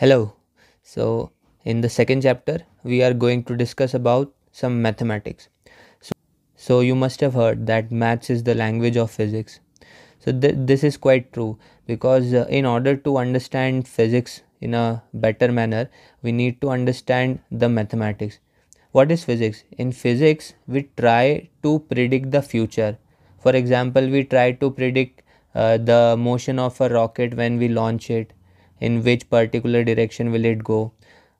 Hello. So, in the second chapter, we are going to discuss about some mathematics. So, so you must have heard that maths is the language of physics. So, th- this is quite true because uh, in order to understand physics in a better manner, we need to understand the mathematics. What is physics? In physics, we try to predict the future. For example, we try to predict uh, the motion of a rocket when we launch it in which particular direction will it go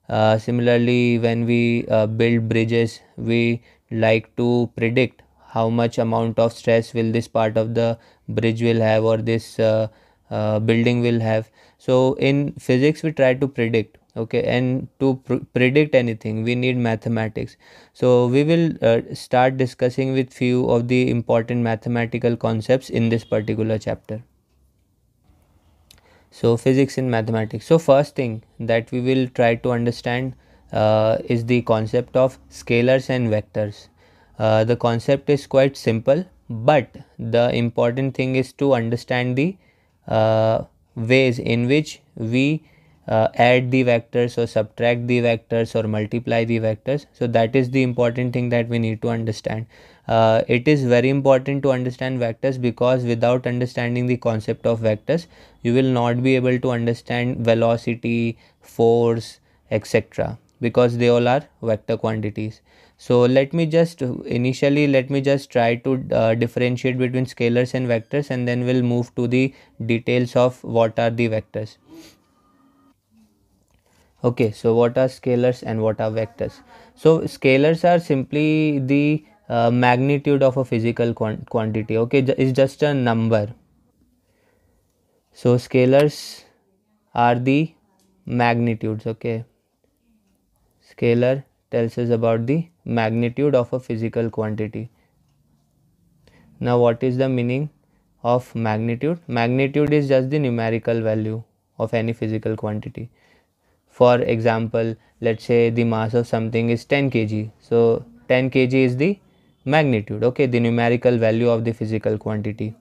uh, similarly when we uh, build bridges we like to predict how much amount of stress will this part of the bridge will have or this uh, uh building will have so in physics we try to predict okay and to pr predict anything we need mathematics so we will uh, start discussing with few of the important mathematical concepts in this particular chapter so physics in mathematics so first thing that we will try to understand uh, is the concept of scalars and vectors uh, the concept is quite simple but the important thing is to understand the uh, ways in which we uh, add the vectors or subtract the vectors or multiply the vectors so that is the important thing that we need to understand uh, it is very important to understand vectors because without understanding the concept of vectors you will not be able to understand velocity force etc because they all are vector quantities so let me just initially let me just try to uh, differentiate between scalars and vectors and then we'll move to the details of what are the vectors okay so what are scalars and what are vectors so scalars are simply the uh, magnitude of a physical quant quantity okay is just a number so scalars are the magnitudes okay scalar tells us about the magnitude of a physical quantity now what is the meaning of magnitude magnitude is just the numerical value of any physical quantity for example let's say the mass of something is 10 kg so 10 kg is the magnitude okay the numerical value of the physical quantity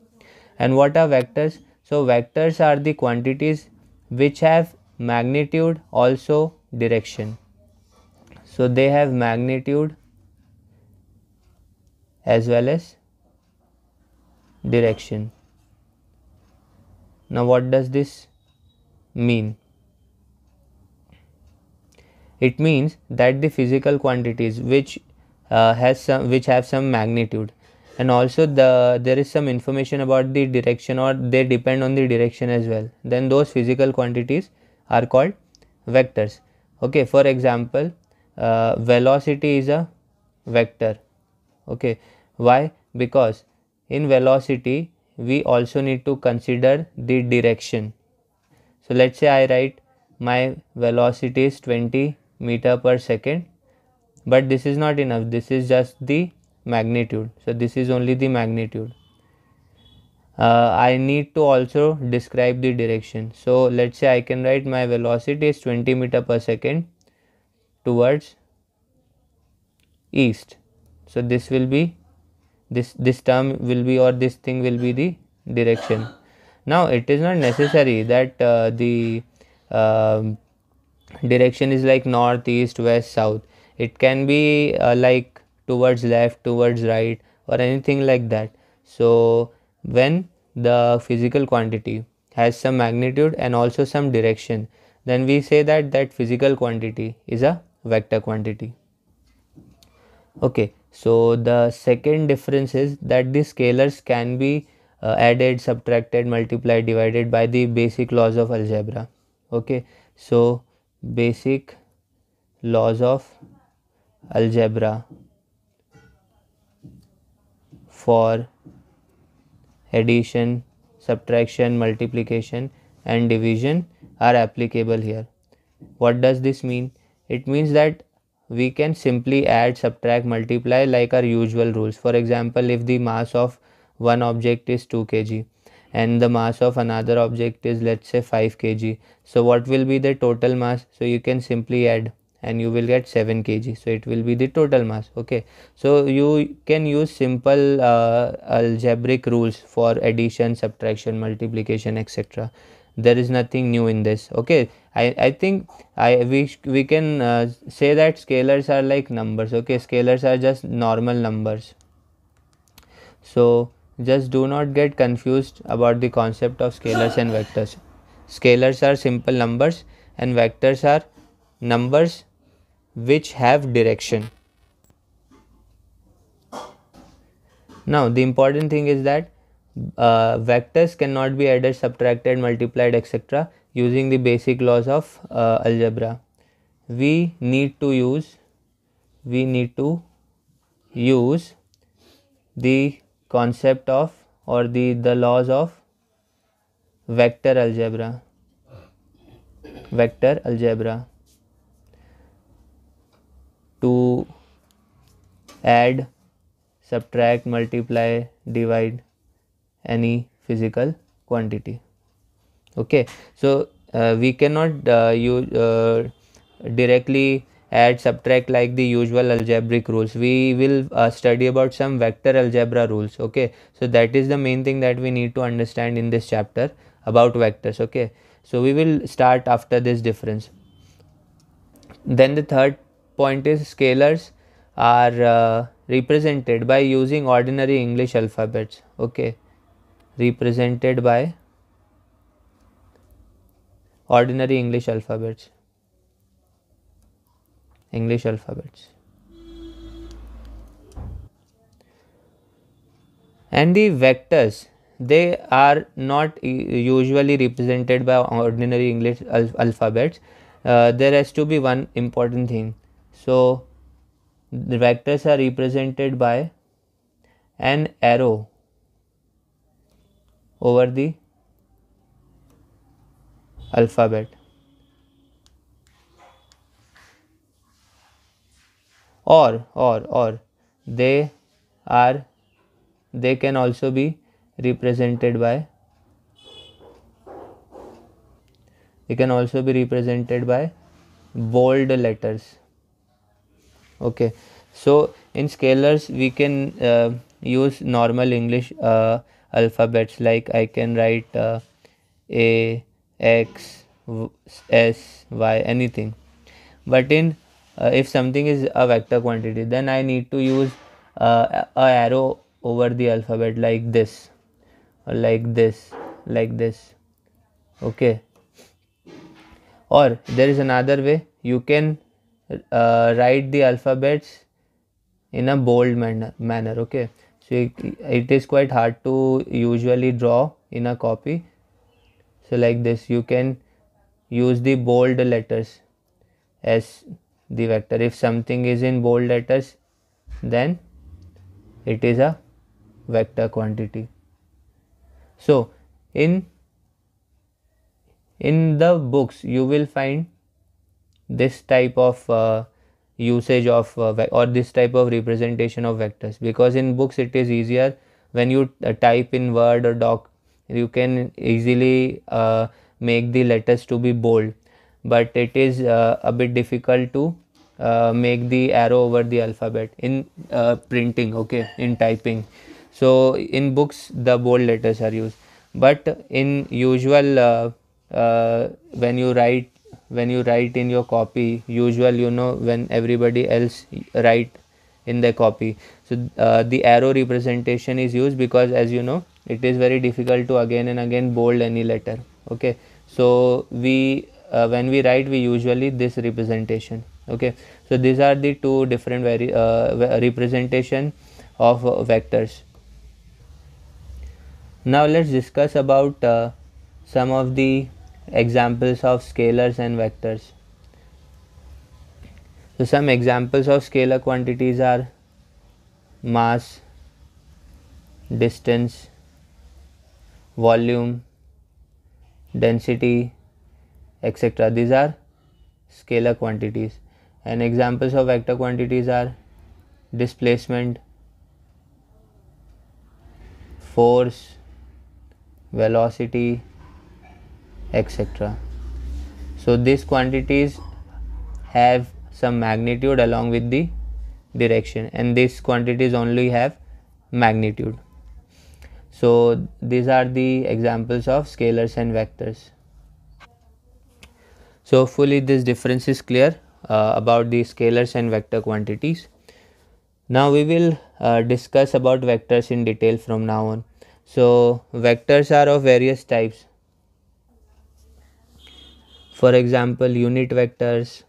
and what are vectors so vectors are the quantities which have magnitude also direction so they have magnitude as well as direction now what does this mean it means that the physical quantities which uh, has some which have some magnitude and also the there is some information about the direction or they depend on the direction as well then those physical quantities are called vectors okay for example uh, velocity is a vector okay why because in velocity we also need to consider the direction so let's say i write my velocity is 20 meter per second but this is not enough this is just the magnitude so this is only the magnitude uh, I need to also describe the direction so let's say I can write my velocity is 20 meter per second towards east so this will be this this term will be or this thing will be the direction now it is not necessary that uh, the uh, direction is like north east west south it can be uh, like towards left towards right or anything like that so when the physical quantity has some magnitude and also some direction then we say that that physical quantity is a vector quantity okay so the second difference is that the scalars can be uh, added subtracted multiplied divided by the basic laws of algebra okay so basic laws of algebra for addition, subtraction, multiplication and division are applicable here. What does this mean? It means that we can simply add, subtract, multiply like our usual rules. For example, if the mass of one object is 2 kg and the mass of another object is let's say 5 kg. So what will be the total mass? So you can simply add and you will get 7 kg so it will be the total mass okay so you can use simple uh, algebraic rules for addition subtraction multiplication etc there is nothing new in this okay i i think i we we can uh, say that scalars are like numbers okay scalars are just normal numbers so just do not get confused about the concept of scalars and vectors scalars are simple numbers and vectors are numbers which have direction. Now the important thing is that uh, vectors cannot be added, subtracted, multiplied etc using the basic laws of uh, algebra. We need to use we need to use the concept of or the, the laws of vector algebra vector algebra to add subtract multiply divide any physical quantity okay so uh, we cannot uh, uh, directly add subtract like the usual algebraic rules we will uh, study about some vector algebra rules okay so that is the main thing that we need to understand in this chapter about vectors okay so we will start after this difference then the third point is scalars are uh, represented by using ordinary English alphabets okay represented by ordinary English alphabets English alphabets and the vectors they are not usually represented by ordinary English al alphabets uh, there has to be one important thing so the vectors are represented by an arrow over the alphabet. Or, or, or they are, they can also be represented by, they can also be represented by bold letters okay so in scalars we can uh, use normal english uh, alphabets like i can write uh, a x s y anything but in uh, if something is a vector quantity then i need to use uh, a arrow over the alphabet like this or like this like this okay or there is another way you can uh, write the alphabets in a bold manner, manner okay so it, it is quite hard to usually draw in a copy so like this you can use the bold letters as the vector if something is in bold letters then it is a vector quantity so in in the books you will find this type of uh, usage of uh, or this type of representation of vectors because in books it is easier when you uh, type in word or doc you can easily uh, make the letters to be bold but it is uh, a bit difficult to make the arrow over the alphabet in printing okay in typing so in books the bold letters are used but in usual uh, uh, when you write when you write in your copy usual you know when everybody else write in their copy so uh, the arrow representation is used because as you know it is very difficult to again and again bold any letter okay so we uh, when we write we usually this representation okay so these are the two different very uh, representation of vectors now let's discuss about uh, some of the Examples of scalars and vectors. So some examples of scalar quantities are mass, distance, volume, density, etc. These are scalar quantities and examples of vector quantities are displacement, force, velocity, etc so these quantities have some magnitude along with the direction and these quantities only have magnitude so these are the examples of scalars and vectors so hopefully this difference is clear uh, about the scalars and vector quantities now we will uh, discuss about vectors in detail from now on so vectors are of various types for example, unit vectors.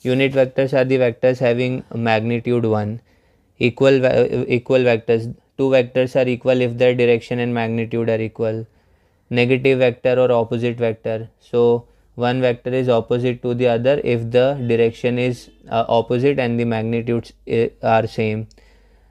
Unit vectors are the vectors having magnitude 1. Equal, equal vectors. Two vectors are equal if their direction and magnitude are equal. Negative vector or opposite vector. So, one vector is opposite to the other if the direction is uh, opposite and the magnitudes eh, are same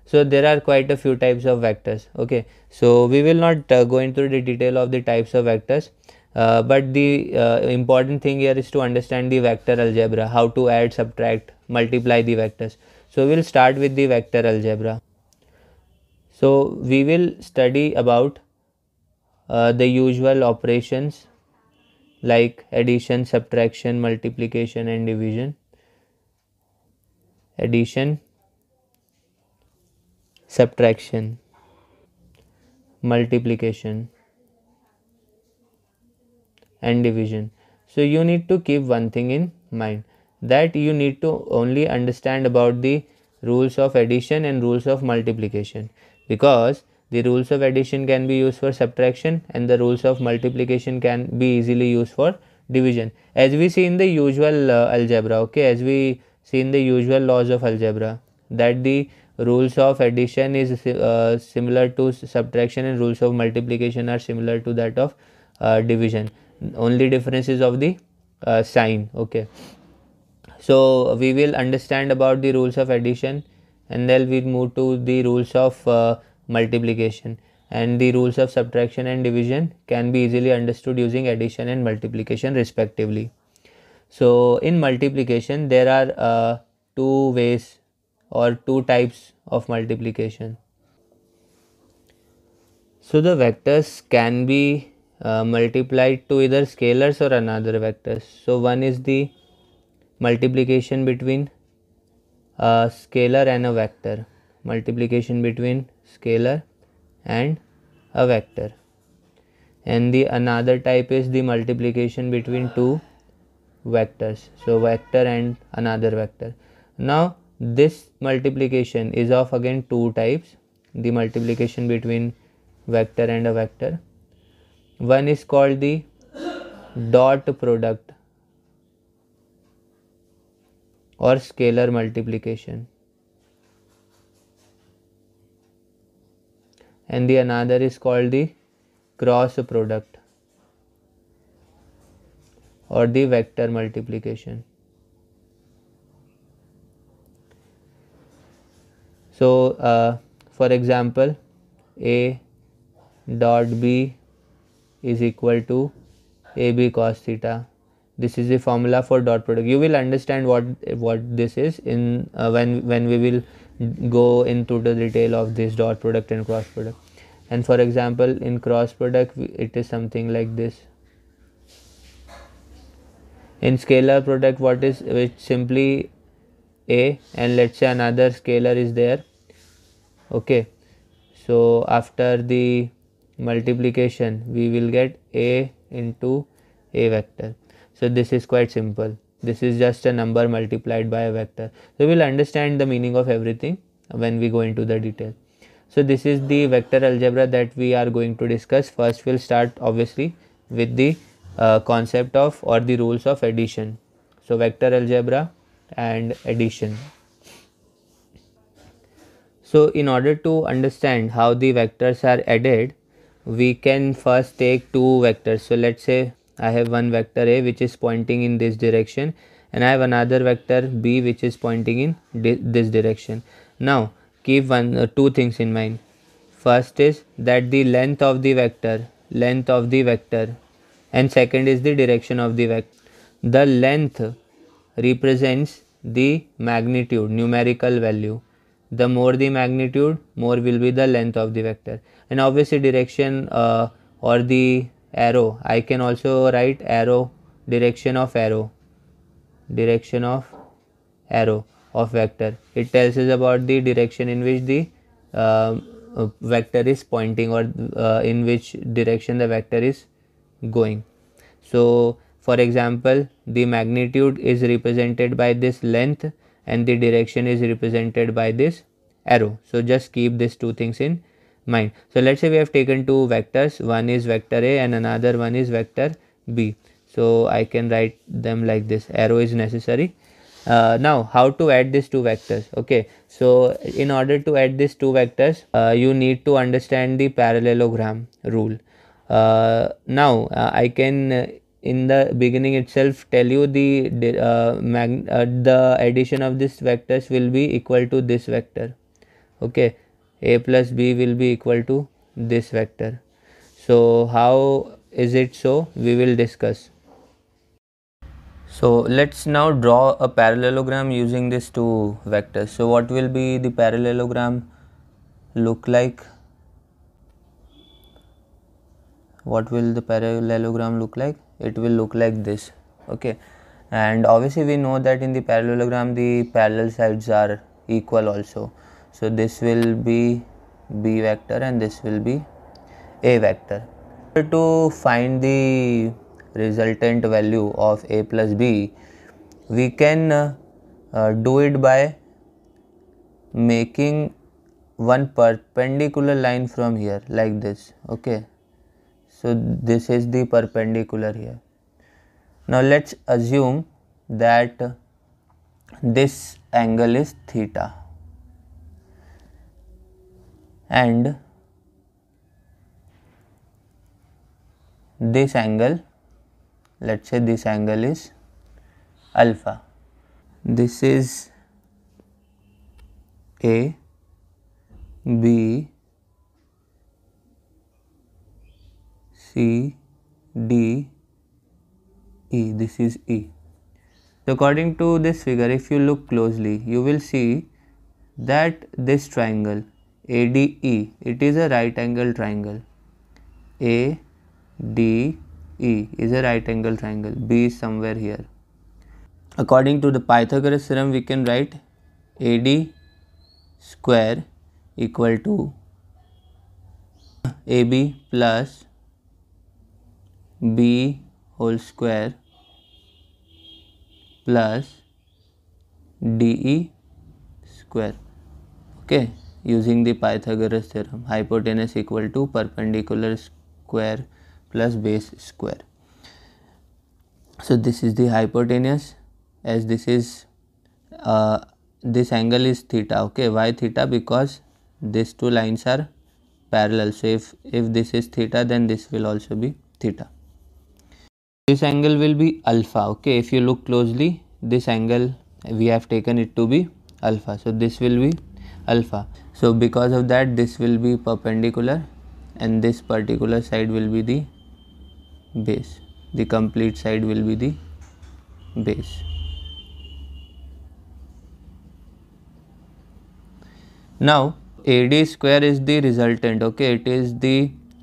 so there are quite a few types of vectors okay so we will not uh, go into the detail of the types of vectors uh, but the uh, important thing here is to understand the vector algebra, how to add, subtract, multiply the vectors. So we will start with the vector algebra. So we will study about uh, the usual operations like addition, subtraction, multiplication and division. Addition, subtraction, multiplication and division so you need to keep one thing in mind that you need to only understand about the rules of addition and rules of multiplication because the rules of addition can be used for subtraction and the rules of multiplication can be easily used for division as we see in the usual uh, algebra okay as we see in the usual laws of algebra that the rules of addition is uh, similar to subtraction and rules of multiplication are similar to that of uh, division only difference is of the uh, sign okay so we will understand about the rules of addition and then we move to the rules of uh, multiplication and the rules of subtraction and division can be easily understood using addition and multiplication respectively so in multiplication there are uh, two ways or two types of multiplication so the vectors can be uh, multiplied to either scalars or another vectors. So one is the multiplication between a scalar and a vector. Multiplication between scalar and a vector. And the another type is the multiplication between two vectors. So vector and another vector. Now this multiplication is of again two types. The multiplication between vector and a vector one is called the dot product or scalar multiplication and the another is called the cross product or the vector multiplication so uh, for example a dot b is equal to AB cos theta. This is the formula for dot product. You will understand what what this is in uh, when when we will go into the detail of this dot product and cross product. And for example, in cross product, it is something like this. In scalar product, what is which simply a and let's say another scalar is there. Okay, so after the multiplication we will get a into a vector so this is quite simple this is just a number multiplied by a vector so we'll understand the meaning of everything when we go into the detail so this is the vector algebra that we are going to discuss first we'll start obviously with the uh, concept of or the rules of addition so vector algebra and addition so in order to understand how the vectors are added we can first take two vectors so let's say i have one vector a which is pointing in this direction and i have another vector b which is pointing in di this direction now keep one uh, two things in mind first is that the length of the vector length of the vector and second is the direction of the vector the length represents the magnitude numerical value the more the magnitude more will be the length of the vector and obviously direction uh, or the arrow I can also write arrow direction of arrow direction of arrow of vector it tells us about the direction in which the um, uh, vector is pointing or uh, in which direction the vector is going so for example the magnitude is represented by this length and the direction is represented by this arrow. So just keep these two things in mind. So let's say we have taken two vectors, one is vector A and another one is vector B. So I can write them like this, arrow is necessary. Uh, now how to add these two vectors okay so in order to add these two vectors uh, you need to understand the parallelogram rule uh, now uh, I can in the beginning itself tell you the uh, mag uh, the addition of these vectors will be equal to this vector okay a plus b will be equal to this vector so how is it so we will discuss so let's now draw a parallelogram using these two vectors so what will be the parallelogram look like what will the parallelogram look like it will look like this okay and obviously we know that in the parallelogram the parallel sides are equal also so this will be b vector and this will be a vector to find the resultant value of a plus b we can uh, uh, do it by making one perpendicular line from here like this okay so this is the perpendicular here. Now let's assume that this angle is theta and this angle let's say this angle is alpha this is a b C D E. This is E. So according to this figure, if you look closely, you will see that this triangle ADE, it is a right angle triangle. ADE is a right angle triangle. B is somewhere here. According to the Pythagoras theorem, we can write AD square equal to AB plus b whole square plus de square okay using the pythagoras theorem hypotenuse equal to perpendicular square plus base square so this is the hypotenuse as this is uh, this angle is theta okay why theta because these two lines are parallel so if if this is theta then this will also be theta this angle will be alpha okay if you look closely this angle we have taken it to be alpha so this will be alpha so because of that this will be perpendicular and this particular side will be the base the complete side will be the base now ad square is the resultant okay it is the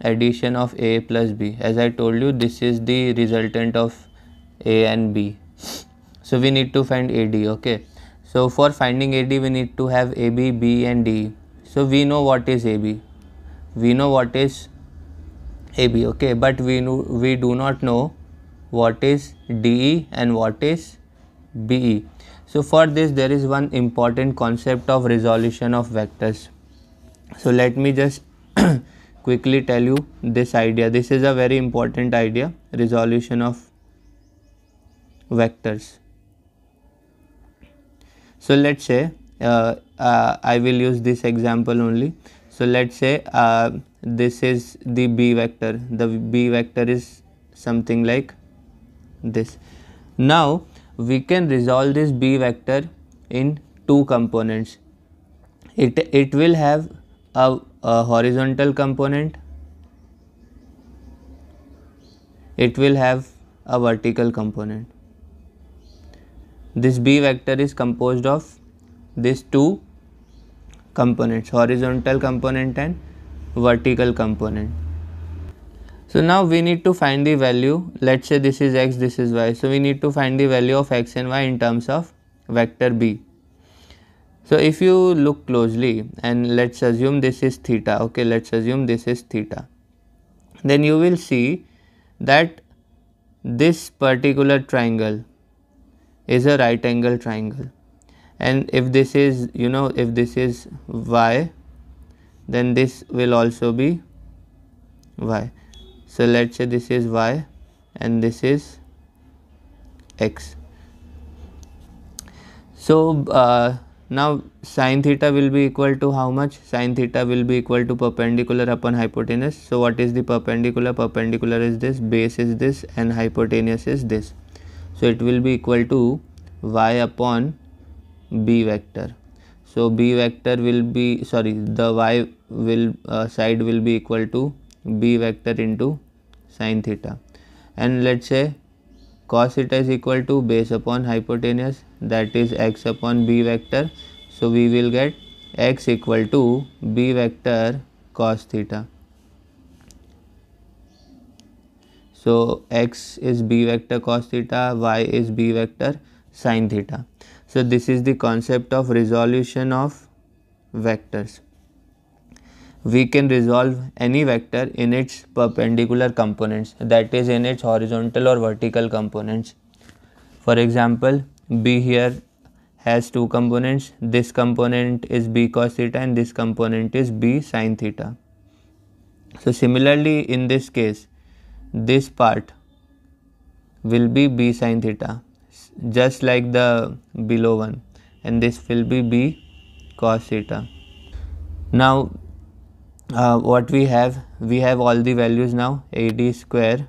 addition of a plus b as i told you this is the resultant of a and b so we need to find ad okay so for finding ad we need to have ab b and d so we know what is ab we know what is ab okay but we know we do not know what is de and what is be so for this there is one important concept of resolution of vectors so let me just quickly tell you this idea this is a very important idea resolution of vectors so let's say uh, uh, I will use this example only so let's say uh, this is the b vector the b vector is something like this now we can resolve this b vector in two components it it will have a a horizontal component it will have a vertical component this b vector is composed of these two components horizontal component and vertical component so now we need to find the value let's say this is x this is y so we need to find the value of x and y in terms of vector b so if you look closely and let's assume this is theta okay let's assume this is theta then you will see that this particular triangle is a right angle triangle and if this is you know if this is y then this will also be y so let's say this is y and this is x so uh, now sine theta will be equal to how much? Sine theta will be equal to perpendicular upon hypotenuse. So what is the perpendicular? Perpendicular is this, base is this and hypotenuse is this. So it will be equal to y upon b vector. So b vector will be, sorry, the y will uh, side will be equal to b vector into sine theta. And let's say cos theta is equal to base upon hypotenuse that is x upon b vector. So, we will get x equal to b vector cos theta. So, x is b vector cos theta, y is b vector sin theta. So, this is the concept of resolution of vectors we can resolve any vector in its perpendicular components that is in its horizontal or vertical components for example b here has two components this component is b cos theta and this component is b sin theta so similarly in this case this part will be b sin theta just like the below one and this will be b cos theta now uh, what we have we have all the values now ad square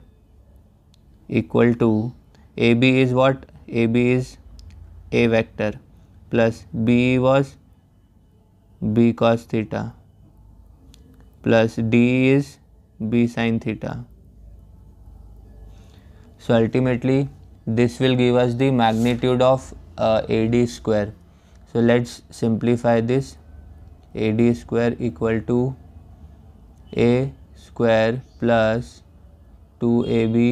equal to ab is what ab is a vector plus b was b cos theta plus d is b sin theta so ultimately this will give us the magnitude of uh, ad square so let's simplify this ad square equal to A square plus two A B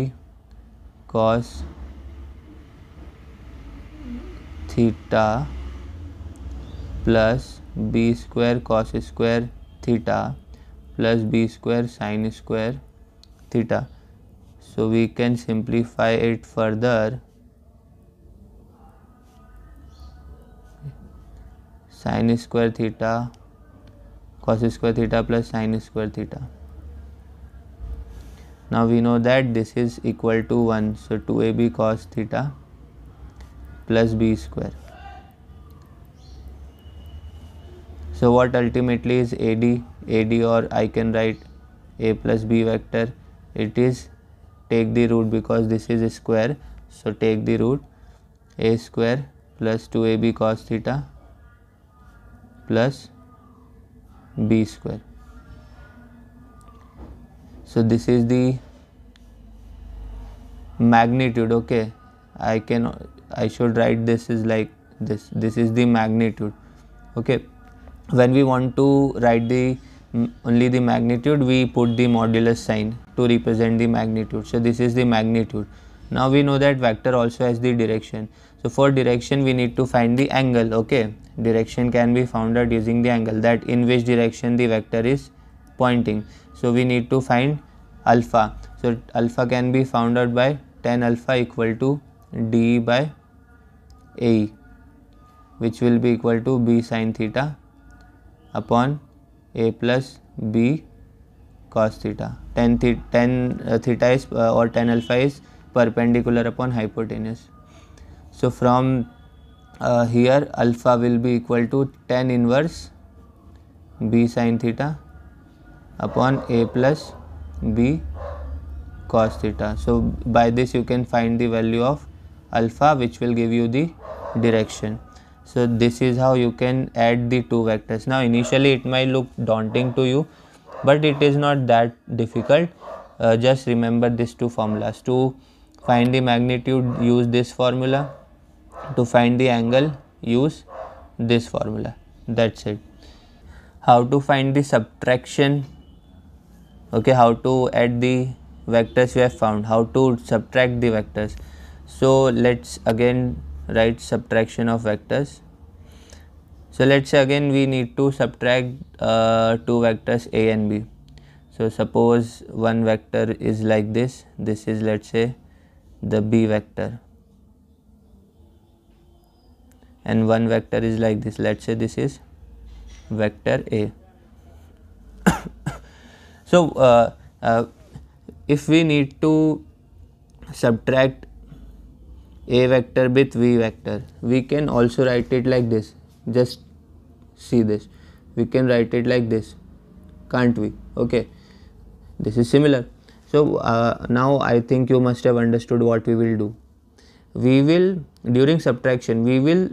cos theta plus B square cos square theta plus B square sine square theta so we can simplify it further sine square theta cos square theta plus sin square theta. Now we know that this is equal to 1. So 2ab cos theta plus b square. So what ultimately is AD? AD or I can write a plus b vector. It is take the root because this is a square. So take the root a square plus 2ab cos theta plus b square. So this is the magnitude okay I can I should write this is like this this is the magnitude okay when we want to write the only the magnitude we put the modulus sign to represent the magnitude so this is the magnitude now we know that vector also has the direction so for direction we need to find the angle okay direction can be found out using the angle that in which direction the vector is pointing so we need to find alpha so alpha can be found out by tan alpha equal to d by a, which will be equal to b sine theta upon a plus b cos theta tan, the, tan uh, theta is uh, or tan alpha is perpendicular upon hypotenuse so from uh, here alpha will be equal to 10 inverse b sine theta upon a plus b cos theta so by this you can find the value of alpha which will give you the direction so this is how you can add the two vectors now initially it might look daunting to you but it is not that difficult uh, just remember these two formulas to find the magnitude use this formula to find the angle use this formula that's it how to find the subtraction okay how to add the vectors we have found how to subtract the vectors so let's again write subtraction of vectors so let's say again we need to subtract uh, two vectors a and b so suppose one vector is like this this is let's say the b vector and one vector is like this let's say this is vector a so uh, uh, if we need to subtract a vector with v vector we can also write it like this just see this we can write it like this can't we okay this is similar so uh, now i think you must have understood what we will do we will during subtraction we will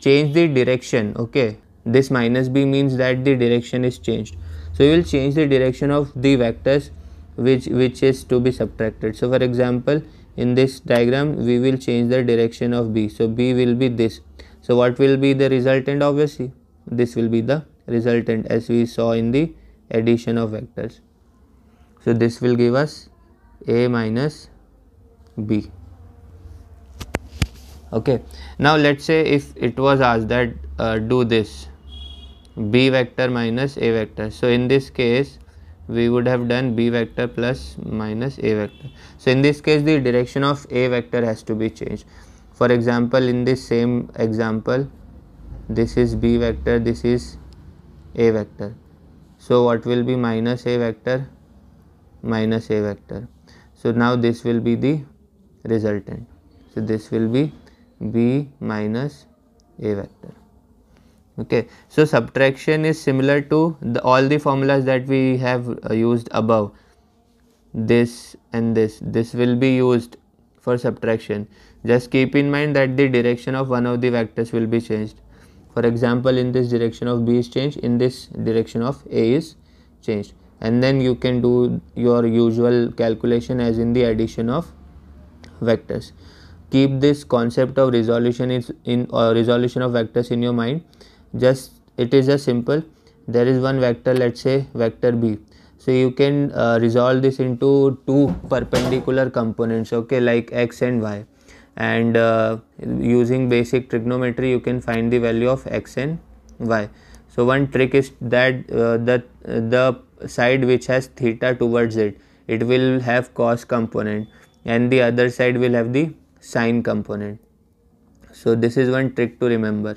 change the direction okay this minus b means that the direction is changed so you will change the direction of the vectors which which is to be subtracted so for example in this diagram we will change the direction of b so b will be this so what will be the resultant obviously this will be the resultant as we saw in the addition of vectors so this will give us a minus b okay now let's say if it was asked that uh, do this b vector minus a vector so in this case we would have done b vector plus minus a vector so in this case the direction of a vector has to be changed for example in this same example this is b vector this is a vector so what will be minus a vector minus a vector so now this will be the resultant so this will be b minus a vector okay so subtraction is similar to the, all the formulas that we have uh, used above this and this this will be used for subtraction just keep in mind that the direction of one of the vectors will be changed for example in this direction of b is changed in this direction of a is changed and then you can do your usual calculation as in the addition of vectors keep this concept of resolution is in uh, resolution of vectors in your mind just it is just simple there is one vector let's say vector b so you can uh, resolve this into two perpendicular components okay like x and y and uh, using basic trigonometry you can find the value of x and y so one trick is that uh, the the side which has theta towards it it will have cos component and the other side will have the sine component so this is one trick to remember